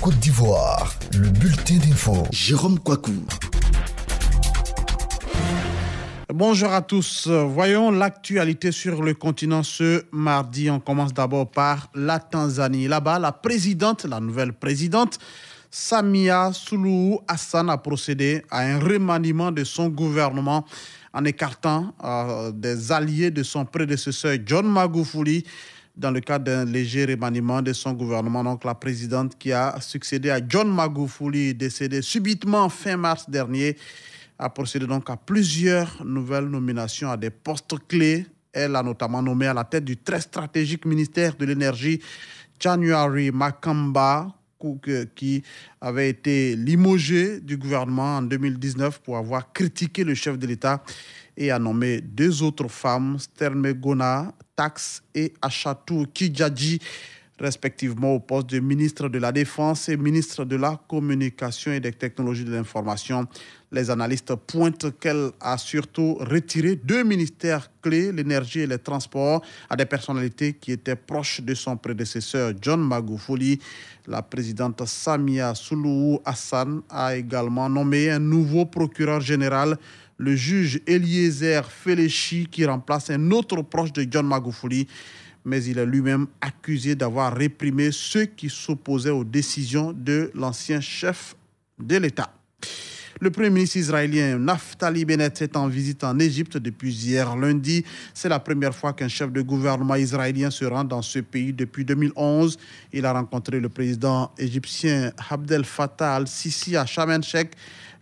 Côte d'Ivoire, le bulletin d'info. Jérôme Kouakou. Bonjour à tous. Voyons l'actualité sur le continent ce mardi. On commence d'abord par la Tanzanie. Là-bas, la présidente, la nouvelle présidente, Samia Suluhu Hassan a procédé à un remaniement de son gouvernement en écartant euh, des alliés de son prédécesseur John Magufuli dans le cadre d'un léger remaniement de son gouvernement, donc la présidente qui a succédé à John Magufuli, décédé subitement fin mars dernier, a procédé donc à plusieurs nouvelles nominations à des postes clés. Elle a notamment nommé à la tête du très stratégique ministère de l'énergie January Makamba, qui avait été limogé du gouvernement en 2019 pour avoir critiqué le chef de l'État et a nommé deux autres femmes, Gona, Tax et Achatou Kidjadji respectivement au poste de ministre de la Défense et ministre de la Communication et des Technologies de l'Information. Les analystes pointent qu'elle a surtout retiré deux ministères clés, l'énergie et les transports, à des personnalités qui étaient proches de son prédécesseur John Magufuli. La présidente Samia Suluhu Hassan a également nommé un nouveau procureur général le juge Eliezer Feleshi, qui remplace un autre proche de John Magufuli mais il est lui-même accusé d'avoir réprimé ceux qui s'opposaient aux décisions de l'ancien chef de l'État. Le Premier ministre israélien Naftali Bennett est en visite en Égypte depuis hier lundi. C'est la première fois qu'un chef de gouvernement israélien se rend dans ce pays depuis 2011. Il a rencontré le président égyptien Abdel Fattah al-Sisi à Sharm el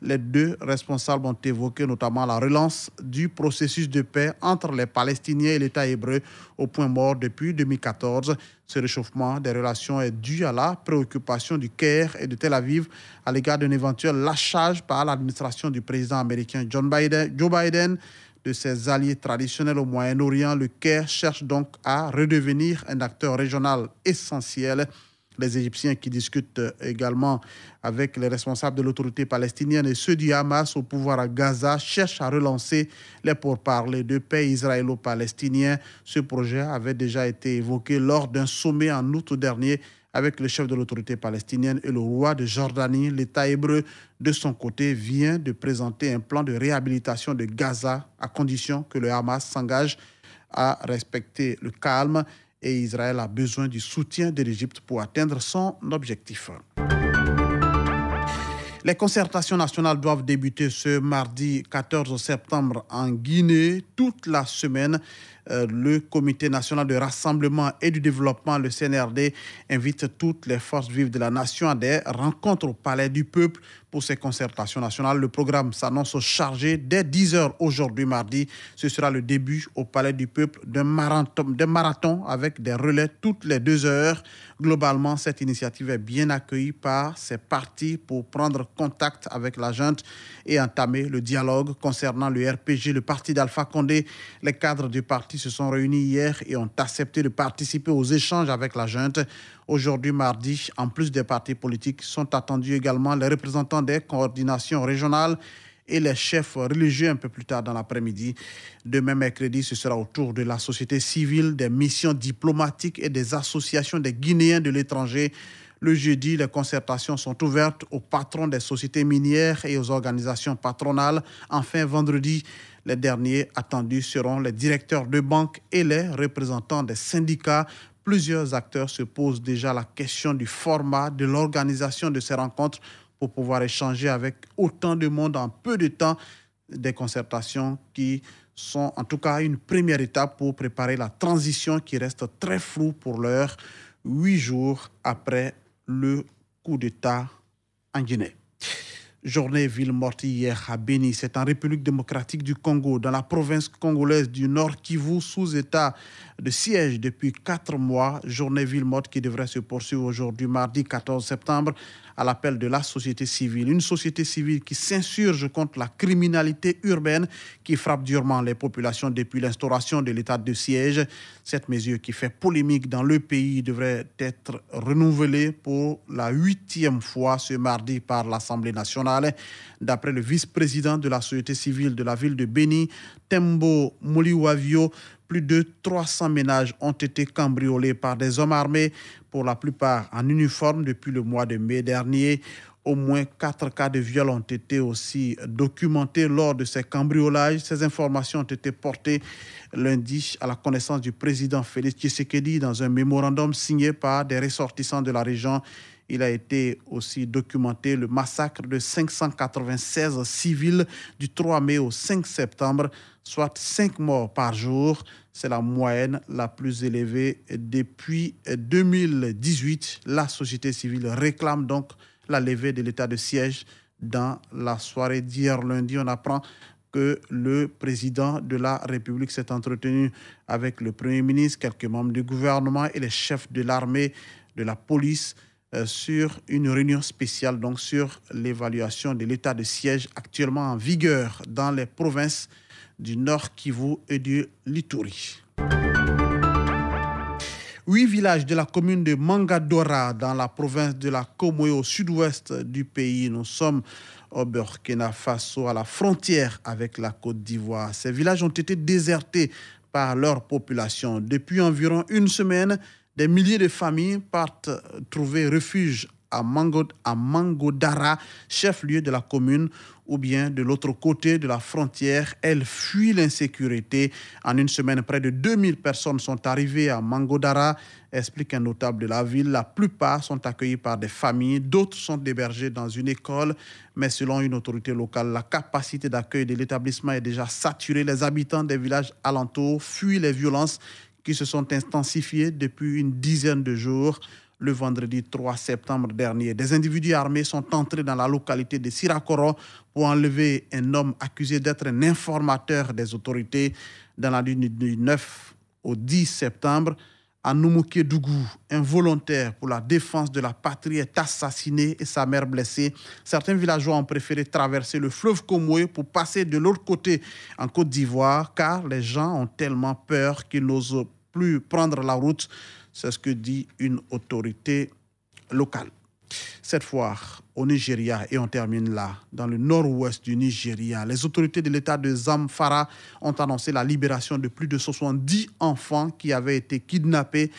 les deux responsables ont évoqué notamment la relance du processus de paix entre les Palestiniens et l'État hébreu au point mort depuis 2014. Ce réchauffement des relations est dû à la préoccupation du Caire et de Tel Aviv à l'égard d'un éventuel lâchage par l'administration du président américain Biden, Joe Biden de ses alliés traditionnels au Moyen-Orient. Le Caire cherche donc à redevenir un acteur régional essentiel les Égyptiens qui discutent euh, également avec les responsables de l'autorité palestinienne et ceux du Hamas au pouvoir à Gaza cherchent à relancer les pourparlers de paix israélo-palestinien. Ce projet avait déjà été évoqué lors d'un sommet en août dernier avec le chef de l'autorité palestinienne et le roi de Jordanie. L'État hébreu, de son côté, vient de présenter un plan de réhabilitation de Gaza à condition que le Hamas s'engage à respecter le calme et Israël a besoin du soutien de l'Égypte pour atteindre son objectif. Les concertations nationales doivent débuter ce mardi 14 septembre en Guinée. Toute la semaine, euh, le Comité national de rassemblement et du développement, le CNRD, invite toutes les forces vives de la nation à des rencontres au Palais du Peuple pour ces concertations nationales. Le programme s'annonce chargé dès 10h aujourd'hui mardi. Ce sera le début au Palais du Peuple d'un marathon, avec des relais toutes les deux heures. Globalement, cette initiative est bien accueillie par ces partis pour prendre contact avec la junte et entamer le dialogue concernant le RPG, le parti d'Alpha Condé. Les cadres du parti se sont réunis hier et ont accepté de participer aux échanges avec la junte. Aujourd'hui, mardi, en plus des partis politiques, sont attendus également les représentants des coordinations régionales et les chefs religieux un peu plus tard dans l'après-midi. Demain mercredi, ce sera autour de la société civile, des missions diplomatiques et des associations des Guinéens de l'étranger. Le jeudi, les concertations sont ouvertes aux patrons des sociétés minières et aux organisations patronales. Enfin, vendredi, les derniers attendus seront les directeurs de banques et les représentants des syndicats plusieurs acteurs se posent déjà la question du format, de l'organisation de ces rencontres pour pouvoir échanger avec autant de monde en peu de temps des concertations qui sont en tout cas une première étape pour préparer la transition qui reste très floue pour l'heure, huit jours après le coup d'État en Guinée. Journée ville morte hier à Beni, c'est en République démocratique du Congo, dans la province congolaise du Nord Kivu, sous état de siège depuis quatre mois. Journée ville morte qui devrait se poursuivre aujourd'hui, mardi 14 septembre, à l'appel de la société civile. Une société civile qui s'insurge contre la criminalité urbaine qui frappe durement les populations depuis l'instauration de l'état de siège. Cette mesure qui fait polémique dans le pays devrait être renouvelée pour la huitième fois ce mardi par l'Assemblée nationale. D'après le vice-président de la société civile de la ville de Béni, Tembo Moliwavio, plus de 300 ménages ont été cambriolés par des hommes armés, pour la plupart en uniforme depuis le mois de mai dernier. Au moins quatre cas de viol ont été aussi documentés lors de ces cambriolages. Ces informations ont été portées lundi à la connaissance du président Félix Tshisekedi dans un mémorandum signé par des ressortissants de la région. Il a été aussi documenté le massacre de 596 civils du 3 mai au 5 septembre soit 5 morts par jour. C'est la moyenne la plus élevée depuis 2018. La société civile réclame donc la levée de l'état de siège. Dans la soirée d'hier lundi, on apprend que le président de la République s'est entretenu avec le Premier ministre, quelques membres du gouvernement et les chefs de l'armée, de la police euh, sur une réunion spéciale donc sur l'évaluation de l'état de siège actuellement en vigueur dans les provinces du Nord Kivu et du l'Ituri. Huit villages de la commune de Mangadora dans la province de la Komoé au sud-ouest du pays. Nous sommes au Burkina Faso, à la frontière avec la Côte d'Ivoire. Ces villages ont été désertés par leur population. Depuis environ une semaine, des milliers de familles partent trouver refuge à, Mangodara, chef-lieu de la commune, ou bien de l'autre côté de la frontière. Elle fuit l'insécurité. En une semaine, près de 2000 personnes sont arrivées à Mangodara, explique un notable de la ville. La plupart sont accueillies par des familles, d'autres sont hébergées dans une école, mais selon une autorité locale, la capacité d'accueil de l'établissement est déjà saturée. Les habitants des villages alentours fuient les violences qui se sont intensifiées depuis une dizaine de jours le vendredi 3 septembre dernier. Des individus armés sont entrés dans la localité de siracoro pour enlever un homme accusé d'être un informateur des autorités dans la nuit du 9 au 10 septembre. À Dougou, un volontaire pour la défense de la patrie est assassiné et sa mère blessée. Certains villageois ont préféré traverser le fleuve Komoué pour passer de l'autre côté en Côte d'Ivoire car les gens ont tellement peur qu'ils n'osent plus prendre la route. C'est ce que dit une autorité locale. Cette fois, au Nigeria, et on termine là, dans le nord-ouest du Nigeria, les autorités de l'État de Zamfara ont annoncé la libération de plus de 70 enfants qui avaient été kidnappés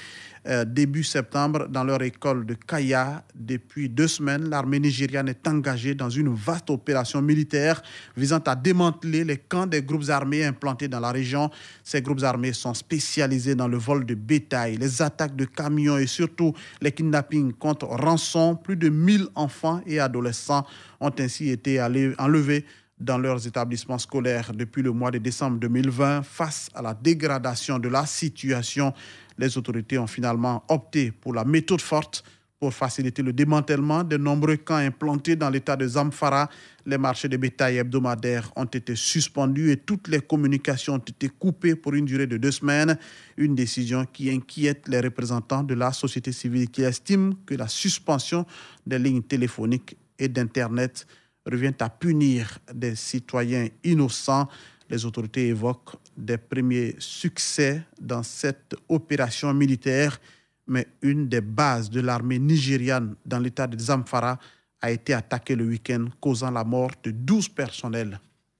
euh, début septembre dans leur école de Kaya. Depuis deux semaines, l'armée nigériane est engagée dans une vaste opération militaire visant à démanteler les camps des groupes armés implantés dans la région. Ces groupes armés sont spécialisés dans le vol de bétail, les attaques de camions et surtout les kidnappings contre rançon. Plus de 1000 enfants et adolescents ont ainsi été enlevés dans leurs établissements scolaires depuis le mois de décembre 2020. Face à la dégradation de la situation, les autorités ont finalement opté pour la méthode forte pour faciliter le démantèlement de nombreux camps implantés dans l'état de Zamfara. Les marchés de bétail hebdomadaires ont été suspendus et toutes les communications ont été coupées pour une durée de deux semaines. Une décision qui inquiète les représentants de la société civile qui estiment que la suspension des lignes téléphoniques et d'Internet revient à punir des citoyens innocents. Les autorités évoquent des premiers succès dans cette opération militaire, mais une des bases de l'armée nigériane dans l'état de Zamfara a été attaquée le week-end, causant la mort de 12 personnels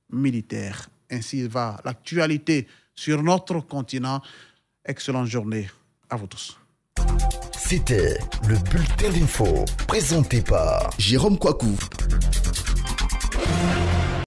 militaires. Ainsi va l'actualité sur notre continent. Excellente journée à vous tous. C'était le bulletin d'info présenté par Jérôme Kouakou. Thank you.